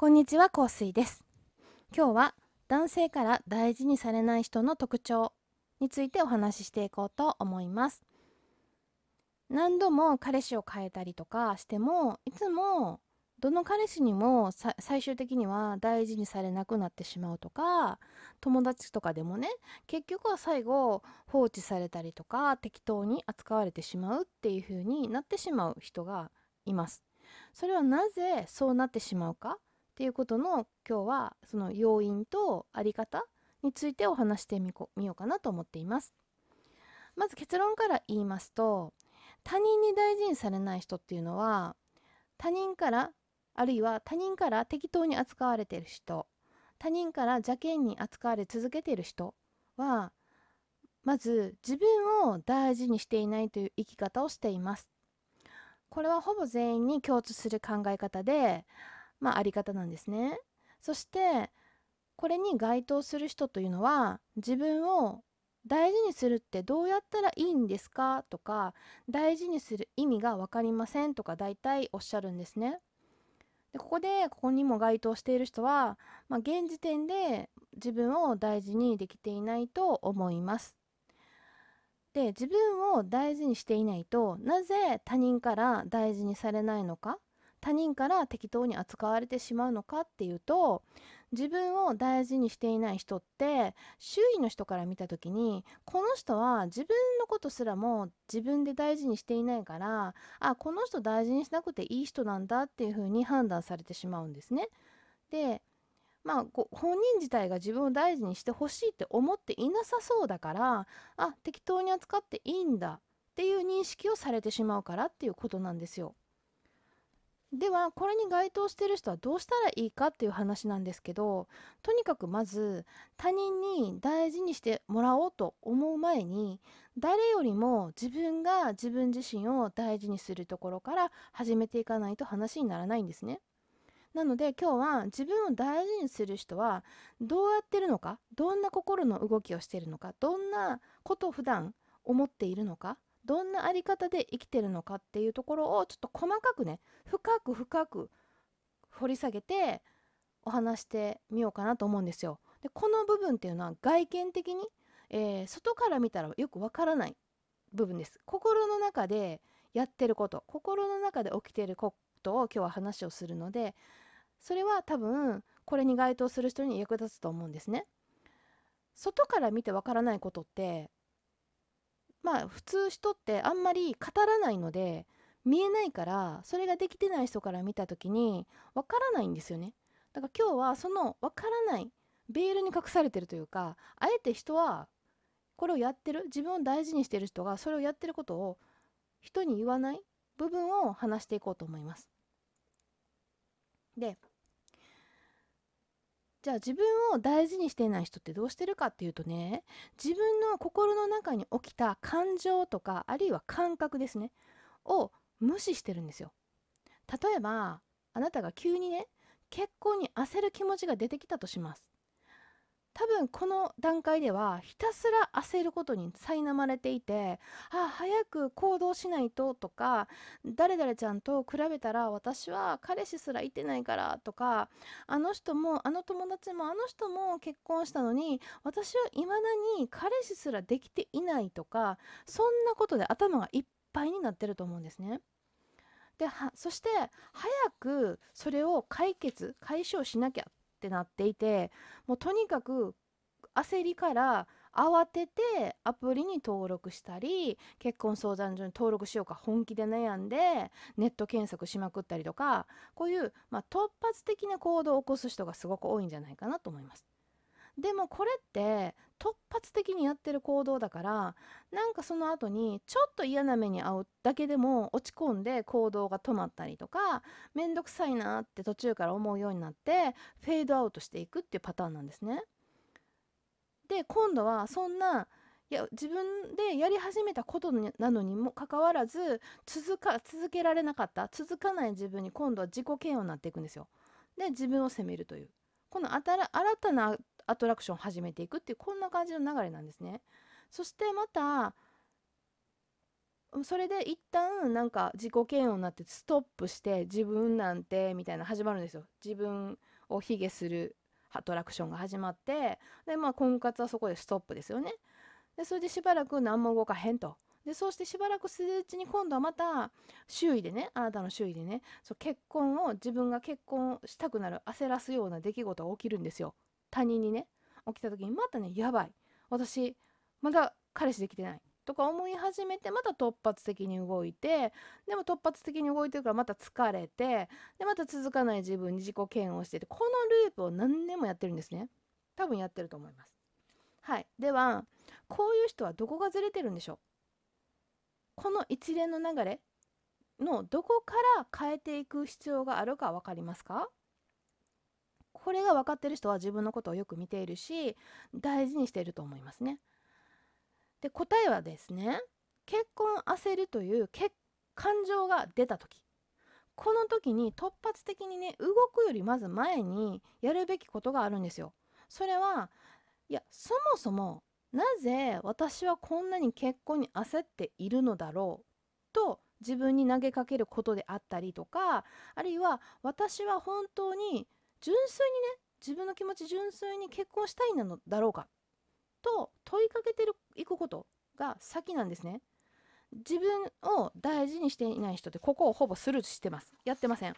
こんにちは香水です今日は男性から大事にされない人の特徴についてお話ししていこうと思います何度も彼氏を変えたりとかしてもいつもどの彼氏にも最終的には大事にされなくなってしまうとか友達とかでもね結局は最後放置されたりとか適当に扱われてしまうっていう風になってしまう人がいますそれはなぜそうなってしまうかっていうことの今日はその要因とあり方についてお話してみこみようかなと思っています。まず結論から言いますと他人に大事にされない人っていうのは他人からあるいは他人から適当に扱われている人他人から邪険に扱われ続けている人はまず自分を大事にしていないという生き方をしています。これはほぼ全員に共通する考え方でまあ、あり方なんですね。そしてこれに該当する人というのは自分を大事にするってどうやったらいいんですかとか大事にする意味が分かりませんとか大体おっしゃるんですね。でここでここにも該当している人は、まあ、現時点で自分を大事にできていないと思います。で自分を大事にしていないとなぜ他人から大事にされないのか他人から適当に扱われてしまうのかっていうと自分を大事にしていない人って周囲の人から見た時にこの人は自分のことすらも自分で大事にしていないからあこの人大事にしなくていい人なんだっていうふうに判断されてしまうんですね。でまあ、本人自体が自分を大事にしてほしいって思っていなさそうだからあ適当に扱っていいんだっていう認識をされてしまうからっていうことなんですよ。ではこれに該当してる人はどうしたらいいかっていう話なんですけどとにかくまず他人に大事にしてもらおうと思う前に誰よりも自分が自分自身を大事にするところから始めていかないと話にならないんですね。なので今日は自分を大事にする人はどうやってるのかどんな心の動きをしているのかどんなことを普段思っているのかどんなあり方で生きてるのかっていうところをちょっと細かくね深く深く掘り下げてお話してみようかなと思うんですよ。でこの部分っていうのは外見的に、えー、外から見たらよくわからない部分です。心の中でやってること心の中で起きてることを今日は話をするのでそれは多分これに該当する人に役立つと思うんですね。外から見てわからないことってまあ普通人ってあんまり語らないので見えないからそれができてない人から見た時にわからないんですよねだから今日はそのわからないベールに隠されてるというかあえて人はこれをやってる自分を大事にしてる人がそれをやってることを人に言わない部分を話していこうと思います。でじゃあ自分を大事にしていない人ってどうしてるかっていうとね自分の心の中に起きた感情とかあるいは感覚ですねを無視してるんですよ例えばあなたが急にね結婚に焦る気持ちが出てきたとします多分この段階ではひたすら焦ることに苛まれていてあ早く行動しないととか誰々ちゃんと比べたら私は彼氏すらいてないからとかあの人もあの友達もあの人も結婚したのに私はいまだに彼氏すらできていないとかそんなことで頭がいっぱいになってると思うんですね。でそして早くそれを解決解消しなきゃってなっていてもうとにかく焦りから慌ててアプリに登録したり結婚相談所に登録しようか本気で悩んでネット検索しまくったりとかこういう、まあ、突発的な行動を起こす人がすごく多いんじゃないかなと思います。でもこれって突発的にやってる行動だからなんかその後にちょっと嫌な目に遭うだけでも落ち込んで行動が止まったりとか面倒くさいなって途中から思うようになってフェードアウトしていくっていうパターンなんですね。で今度はそんないや自分でやり始めたことなのにもかかわらず続か続けられなかった続かない自分に今度は自己嫌悪になっていくんですよ。で自分を責めるというこの新たなアトラクションを始めていくっていうこんな感じの流れなんですね。そしてまたそれで一旦なんか自己嫌悪になってストップして自分なんてみたいな始まるんですよ。自分を卑下するアトラクションが始まってでまあ婚活はそこでストップですよね。でそれでしばらく何も動かへんと。でそうしてしばらくするうちに今度はまた周囲でねあなたの周囲でねそう結婚を自分が結婚したくなる焦らすような出来事が起きるんですよ。他人にね起きた時にまたねやばい私まだ彼氏できてないとか思い始めてまた突発的に動いてでも突発的に動いてるからまた疲れてでまた続かない自分に自己嫌悪しててこのループを何年もやってるんですね多分やってると思いますはいではこういう人はどこがずれてるんでしょうこの一連の流れのどこから変えていく必要があるか分かりますかこれが分かってる人は自分のことをよく見ているし大事にしていると思いますね。で答えはですね結婚焦るという感情が出た時この時に突発的にね動くよりまず前にやるべきことがあるんですよ。それはいやそもそもなぜ私はこんなに結婚に焦っているのだろうと自分に投げかけることであったりとかあるいは私は本当に純粋にね自分の気持ち純粋に結婚したいなのだろうかと問いかけてるいくことが先なんですね自分を大事にしていない人ってここをほぼスルーしてますやってません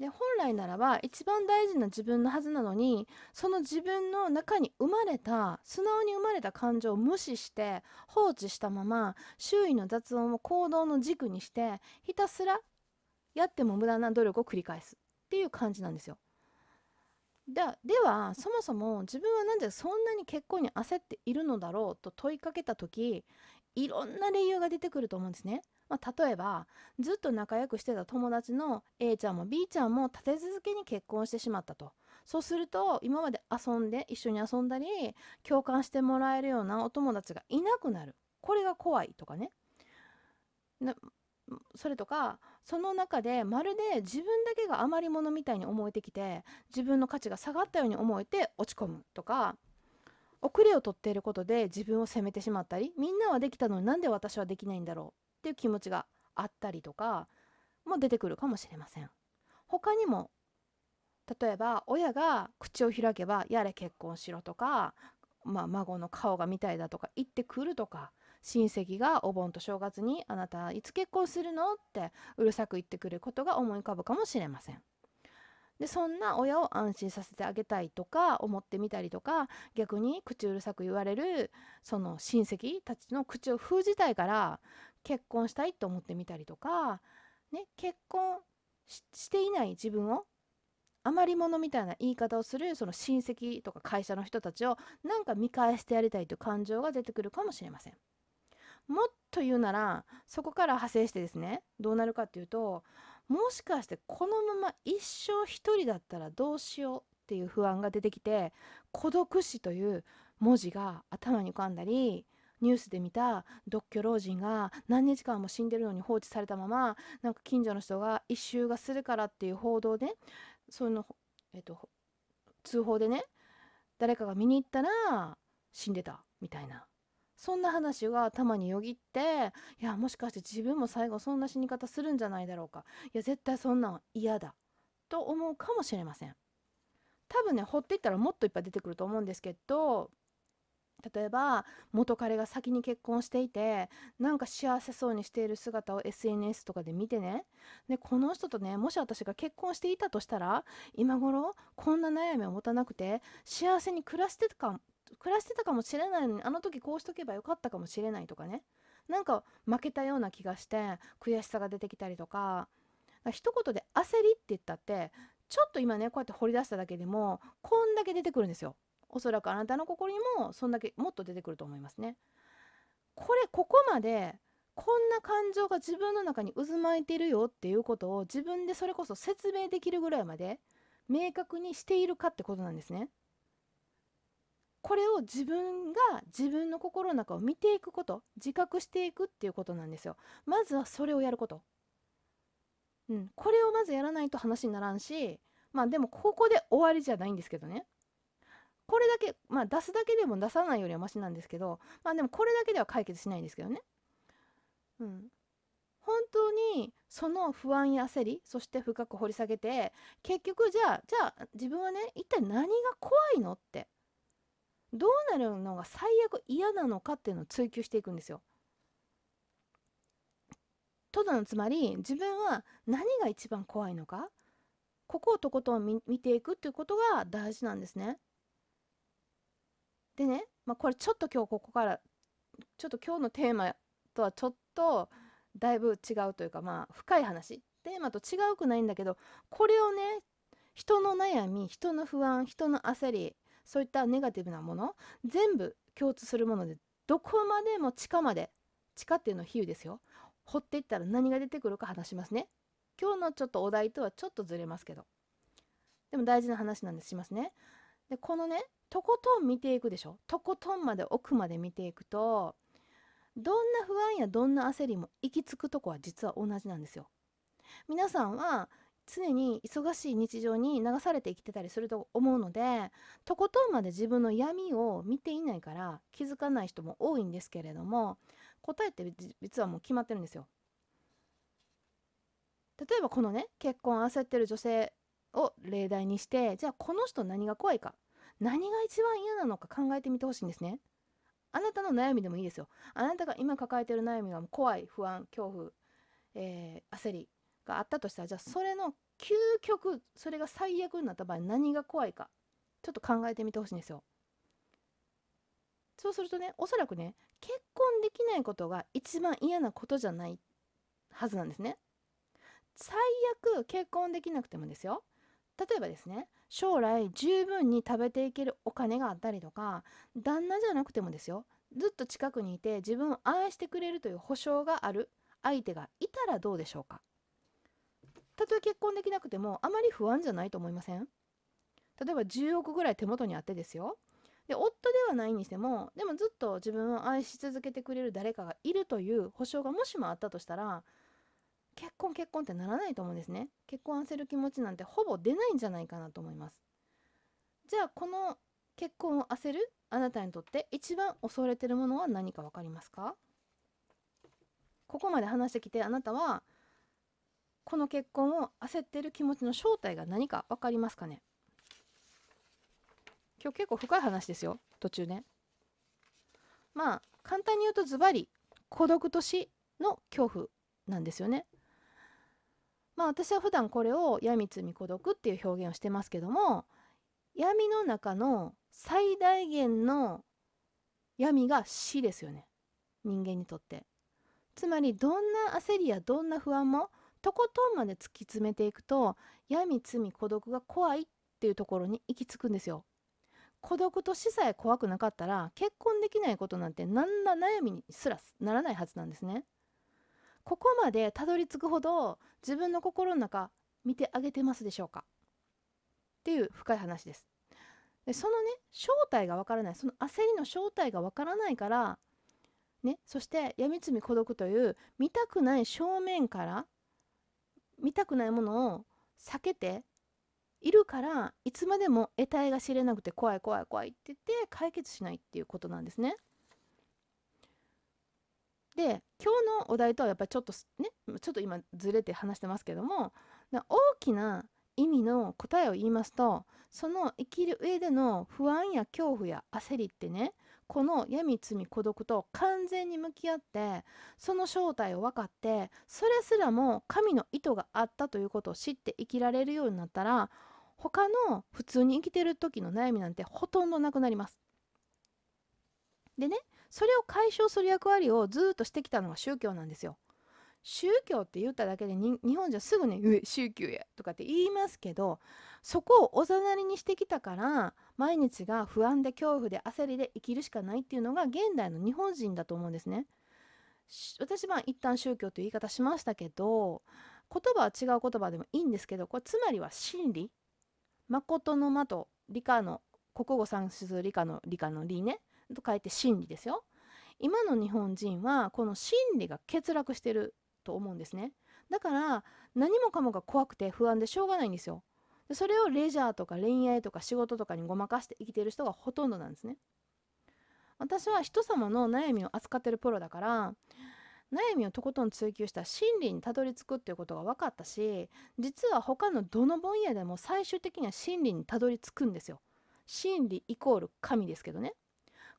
で本来ならば一番大事な自分のはずなのにその自分の中に生まれた素直に生まれた感情を無視して放置したまま周囲の雑音を行動の軸にしてひたすらやっても無駄な努力を繰り返すっていう感じなんですよ。でではそもそも自分はなぜそんなに結婚に焦っているのだろうと問いかけた時いろんな理由が出てくると思うんですね。まあ、例えばずっと仲良くしてた友達の A ちゃんも B ちゃんも立て続けに結婚してしまったと。そうすると今まで遊んで一緒に遊んだり共感してもらえるようなお友達がいなくなるこれが怖いとかねそれとかその中でまるで自分だけが余り物みたいに思えてきて自分の価値が下がったように思えて落ち込むとか遅れを取っていることで自分を責めてしまったりみんなはできたのになんで私はできないんだろうっていう気持ちがあったりとかも出てくるかもしれません。他にも例えば親が口を開けば「やれ結婚しろ」とか、まあ、孫の顔が見たいだとか言ってくるとか親戚がお盆と正月に「あなたいつ結婚するの?」ってうるさく言ってくることが思い浮かぶかもしれません。でそんな親を安心させてあげたいとか思ってみたりとか逆に口うるさく言われるその親戚たちの口を封じたいから結婚したいと思ってみたりとか、ね、結婚していない自分を余り物みたいな言い方をするその親戚とか会社の人たちをなんか見返してやりたいという感情が出てくるかもしれません。もっと言うならそこから派生してですねどうなるかっていうともしかしてこのまま一生一人だったらどうしようっていう不安が出てきて孤独死という文字が頭に浮かんだりニュースで見た独居老人が何日間も死んでるのに放置されたままなんか近所の人が一周がするからっていう報道でその、えっと、通報でね誰かが見に行ったら死んでたみたいなそんな話が頭によぎっていやもしかして自分も最後そんな死に方するんじゃないだろうかいや絶対そんなん嫌だと思うかもしれません多分ね掘っていったらもっといっぱい出てくると思うんですけど例えば元彼が先に結婚していてなんか幸せそうにしている姿を SNS とかで見てねでこの人とねもし私が結婚していたとしたら今頃こんな悩みを持たなくて幸せに暮らしてたか暮らしてたかもしれないのにあの時こうしとけばよかったかもしれないとかねなんか負けたような気がして悔しさが出てきたりとかか一言で焦りって言ったってちょっと今ねこうやって掘り出しただけでもこんだけ出てくるんですよおそらくあなたの心にもそんだけもっと出てくると思いますねこれここまでこんな感情が自分の中に渦巻いてるよっていうことを自分でそれこそ説明できるぐらいまで明確にしているかってことなんですねこれを自分が自分の心の中を見ていくこと自覚していくっていうことなんですよまずはそれをやることうん、これをまずやらないと話にならんしまあでもここで終わりじゃないんですけどねこれだけ、まあ、出すだけでも出さないよりはマシなんですけどまあでもこれだけでは解決しないんですけどねうん本当にその不安や焦りそして深く掘り下げて結局じゃあじゃあ自分はね一体何が怖いのってどうなるのが最悪嫌なのかっていうのを追求していくんですよ。ただのつまり自分は何が一番怖いのかここをとことん見ていくっていうことが大事なんですね。でね、まあ、これちょっと今日ここからちょっと今日のテーマとはちょっとだいぶ違うというかまあ深い話テーマと違うくないんだけどこれをね人の悩み人の不安人の焦りそういったネガティブなもの全部共通するものでどこまでも地下まで地下っていうのは比喩ですよ掘っていったら何が出てくるか話しますね今日のちょっとお題とはちょっとずれますけどでも大事な話なんですしますねでこのねとことん見ていくでしょとことんまで奥まで見ていくとどんな不安やどんな焦りも行き着くとこは実は同じなんですよ皆さんは常に忙しい日常に流されて生きてたりすると思うのでとことんまで自分の闇を見ていないから気づかない人も多いんですけれども答えって実はもう決まってるんですよ。例えばこのね結婚焦ってる女性を例題にしてじゃあこの人何が怖いか何が一番嫌なのか考えてみてほしいんですね。あなたの悩みでもいいですよ。あなたが今抱えてる悩みは怖い不安恐怖、えー、焦りがあったとしたらじゃあそれの究極それが最悪になった場合何が怖いかちょっと考えてみてほしいんですよ。そうするとねおそらくね結婚できないことが一番嫌なことじゃないはずなんですね。最悪結婚できなくてもですよ例えばですね将来十分に食べていけるお金があったりとか旦那じゃなくてもですよずっと近くにいて自分を愛してくれるという保証がある相手がいたらどうでしょうかたとえ結婚できなくてもあまり不安じゃないと思いません例えば10億ぐらい手元にあってですよで夫ではないにしてもでもずっと自分を愛し続けてくれる誰かがいるという保証がもしもあったとしたら結婚結婚ってならないと思うんですね結婚焦る気持ちなんてほぼ出ないんじゃないかなと思いますじゃあこの結婚を焦るあなたにとって一番恐れてるものは何か分かりますかここまで話してきてあなたはこの結婚を焦ってる気持ちの正体が何か分かりますかね今日結構深い話ですよ途中ねまあ簡単に言うとズバリ孤独と死の恐怖なんですよねまあ私は普段これを闇積み孤独っていう表現をしてますけども闇の中の最大限の闇が死ですよね人間にとってつまりどんな焦りやどんな不安もとことんまで突き詰めていくと闇罪孤独が怖いっていうところに行き着くんですよ孤独と死さえ怖くなかったら結婚できないことなんて何ら悩みにすらならないはずなんですねここまでたどり着くほど自分の心の中見てあげてますでしょうかっていう深い話ですでそのね正体がわからないその焦りの正体がわからないからねそして闇罪孤独という見たくない正面から見たくないものを避けているからいつまでも得体が知れなくて怖い怖い怖いって言って解決しないっていうことなんですね。で今日のお題とはやっぱりちょっとねちょっと今ずれて話してますけども大きな意味の答えを言いますとその生きる上での不安や恐怖や焦りってねこの闇罪孤独と完全に向き合ってその正体を分かってそれすらも神の意図があったということを知って生きられるようになったら他の普通に生きてる時の悩みなんてほとんどなくなります。でねそれを解消する役割をずっとしてきたのが宗教なんですよ。宗教って言っただけで日本じゃすぐね「宗教や」とかって言いますけどそこをおざなりにしてきたから毎日が不安で恐怖で焦りで生きるしかないっていうのが現代の日本人だと思うんですね。私は一旦宗教という言い方しましたけど言葉は違う言葉でもいいんですけどこれつまりは真理誠の間と理科の国語算数理科の理科の理ねと書いて真理ですよ。今の日本人はこの真理が欠落してると思うんですね。だから何もかもが怖くて不安でしょうがないんですよ。でそれをレジャーとか恋愛とか仕事とかにごまかして生きてる人がほとんどなんですね私は人様の悩みを扱ってるプロだから悩みをとことん追求した真理にたどり着くっていうことが分かったし実は他のどの分野でも最終的には真理にたどり着くんですよ真理イコール神ですけどね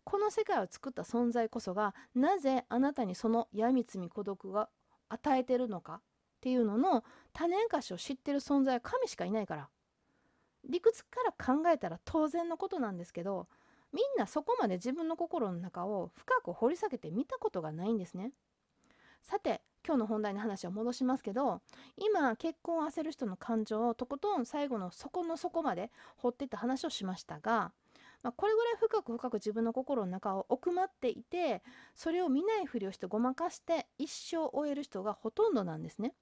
この世界を作った存在こそがなぜあなたにその闇罪孤独が与えてるのかっていうのの多年歌詞を知ってる存在は神しかいないから理屈から考えたら当然のことなんですけどみんなそこまで自分の心の中を深く掘り下げてみたことがないんですね。さて今日の本題の話を戻しますけど今結婚を焦る人の感情をとことん最後の底の底まで掘ってった話をしましたが、まあ、これぐらい深く深く自分の心の中を奥まっていてそれを見ないふりをしてごまかして一生終える人がほとんどなんですね。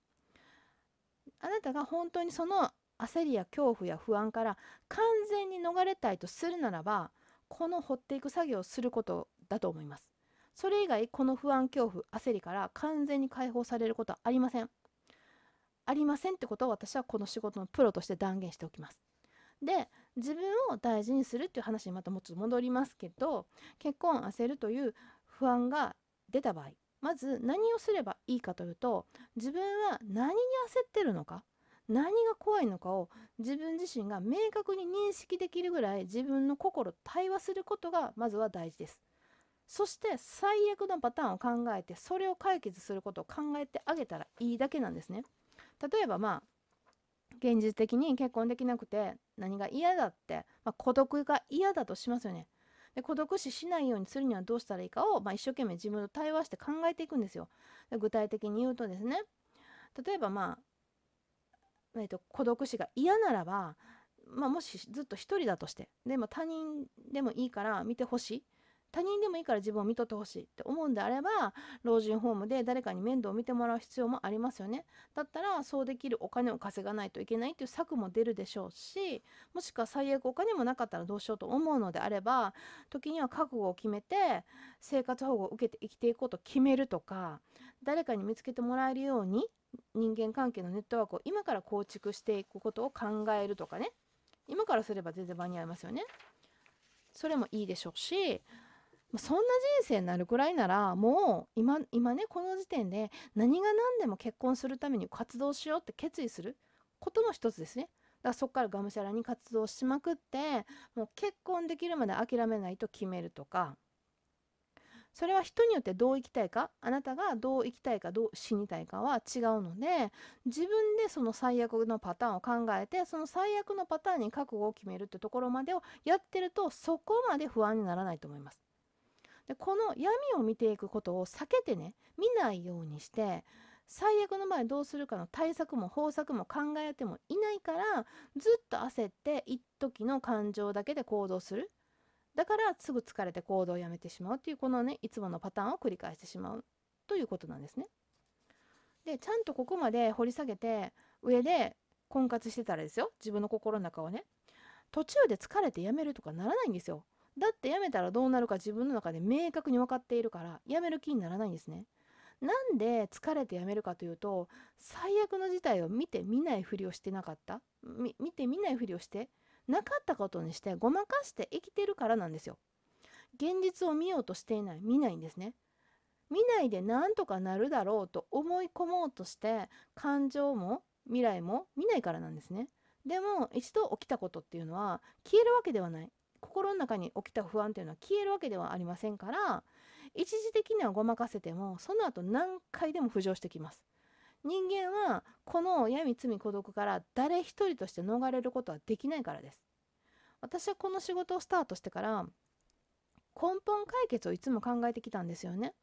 あなたが本当にその焦りや恐怖や不安から完全に逃れたいとするならばこの掘っていく作業をすることだと思います。それ以外この不安恐怖焦りから完全に解放されることはありません。ありませんってことを私はこの仕事のプロとして断言しておきます。で自分を大事にするっていう話にまたもうちょっと戻りますけど結婚焦るという不安が出た場合まず何をすればいいかというと自分は何に焦ってるのか何が怖いのかを自分自身が明確に認識できるぐらい自分の心対話することがまずは大事です。そして最悪のパターンを考えてそれを解決することを考えてあげたらいいだけなんですね。例えばまあ現実的に結婚できなくて何が嫌だって、まあ、孤独が嫌だとしますよね。で孤独死しないようにするにはどうしたらいいかを、まあ、一生懸命自分と対話して考えていくんですよ。で具体的に言うとですね例えばまあえーと、孤独死が嫌ならば、まあ、もしずっと一人だとしてでも他人でもいいから見てほしい他人でもいいから自分を見とってほしいって思うんであれば老人ホームで誰かに面倒を見てもらう必要もありますよねだったらそうできるお金を稼がないといけないっていう策も出るでしょうしもしくは最悪お金もなかったらどうしようと思うのであれば時には覚悟を決めて生活保護を受けて生きていこうと決めるとか誰かに見つけてもらえるように人間関係のネットワークを今から構築していくことを考えるとかね今からすれば全然間に合いますよね。それもいいでしょうしそんな人生になるくらいならもう今今ねこの時点で何が何でも結婚するために活動しようって決意することの一つですね。だからそこからがむしゃらに活動しまくってもう結婚できるまで諦めないと決めるとかそれは人によってどう生きたいかあなたがどう生きたいかどう死にたいかは違うので自分でその最悪のパターンを考えてその最悪のパターンに覚悟を決めるってところまでをやってるとそこまで不安にならないと思います。でこの闇を見ていくことを避けてね見ないようにして最悪の場合どうするかの対策も方策も考えてもいないからずっと焦って一時の感情だけで行動するだからすぐ疲れて行動をやめてしまうっていうこのねいつものパターンを繰り返してしまうということなんですね。でちゃんとここまで掘り下げて上で婚活してたらですよ自分の心の中をね途中で疲れてやめるとかならないんですよ。だって辞めたらどうなるか自分の中で明確に分かっているから辞める気にならないんですね。なんで疲れて辞めるかというと最悪の事態を見て見ないふりをしてなかった見て見ないふりをしてなかったことにしてごまかして生きてるからなんですよ。現実を見ようとしていない見ないんですね。見ないでなんとかなるだろうと思い込もうとして感情も未来も見ないからなんですね。でも一度起きたことっていうのは消えるわけではない心の中に起きた不安というのは消えるわけではありませんから一時的にはごまかせてもその後何回でも浮上してきます人間はこの闇罪孤独から誰一人として逃れることはできないからです私はこの仕事をスタートしてから根本解決をいつも考えてきたんですよね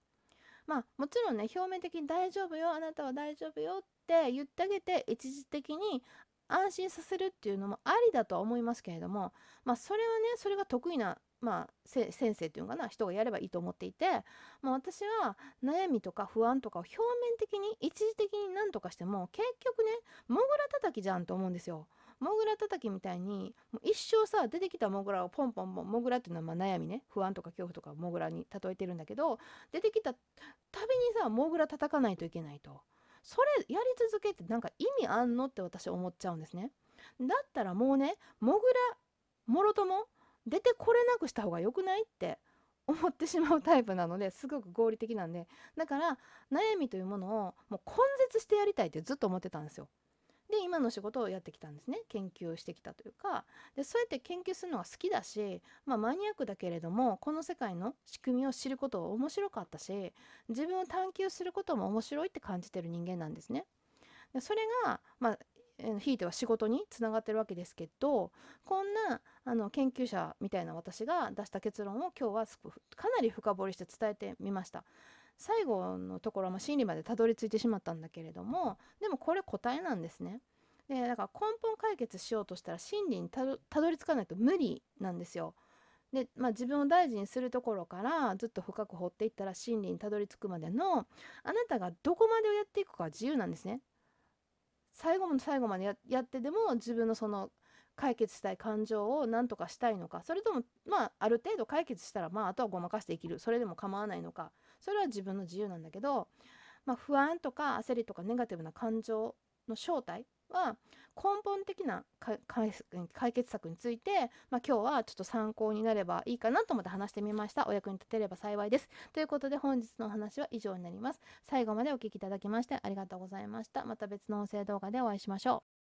まあもちろんね表面的に大丈夫よあなたは大丈夫よって言ってあげて一時的に安心させるっていうのもありだとは思いますけれども、まあ、それはねそれが得意な、まあ、先生っていうのかな人がやればいいと思っていて、まあ、私は悩みとか不安とかを表面的に一時的に何とかしても結局ねモグラ叩きじゃんと思うんですよ。モグラ叩きみたいにもう一生さ出てきたモグラをポンポンポンモグラっていうのはま悩みね不安とか恐怖とかモグラに例えてるんだけど出てきたたびにさモグラ叩かないといけないと。それやり続けてなんか意味あんのって私思っちゃうんですねだったらもうねモグラもろとも出てこれなくした方が良くないって思ってしまうタイプなのですごく合理的なんでだから悩みというものをもう根絶してやりたいってずっと思ってたんですよで今の仕事をやってきたんですね研究してきたというかでそうやって研究するのは好きだし、まあ、マニアックだけれどもこの世界の仕組みを知ることは面白かったし自分を探求することも面白いって感じてる人間なんですね。でそれが、まあひいては仕事につながってるわけですけどこんなあの研究者みたいな私が出した結論を今日はかなり深掘りして伝えてみました。最後のところは真理までたどり着いてしまったんだけれどもでもこれ答えなんですね。でだから根本解決しようとしたら真理にたどり着かないと無理なんですよ。で、まあ、自分を大事にするところからずっと深く掘っていったら真理にたどり着くまでのあなたがどこまでをやっていくかは自由なんですね。最後の最後までやってでも自分のその解決したい感情を何とかしたいのかそれともまあある程度解決したらまああとはごまかして生きるそれでも構わないのかそれは自分の自由なんだけど、まあ、不安とか焦りとかネガティブな感情の正体は根本的な解決策について、まあ、今日はちょっと参考になればいいかなと思って話してみましたお役に立てれば幸いですということで本日のお話は以上になります最後までお聴きいただきましてありがとうございましたまた別の音声動画でお会いしましょう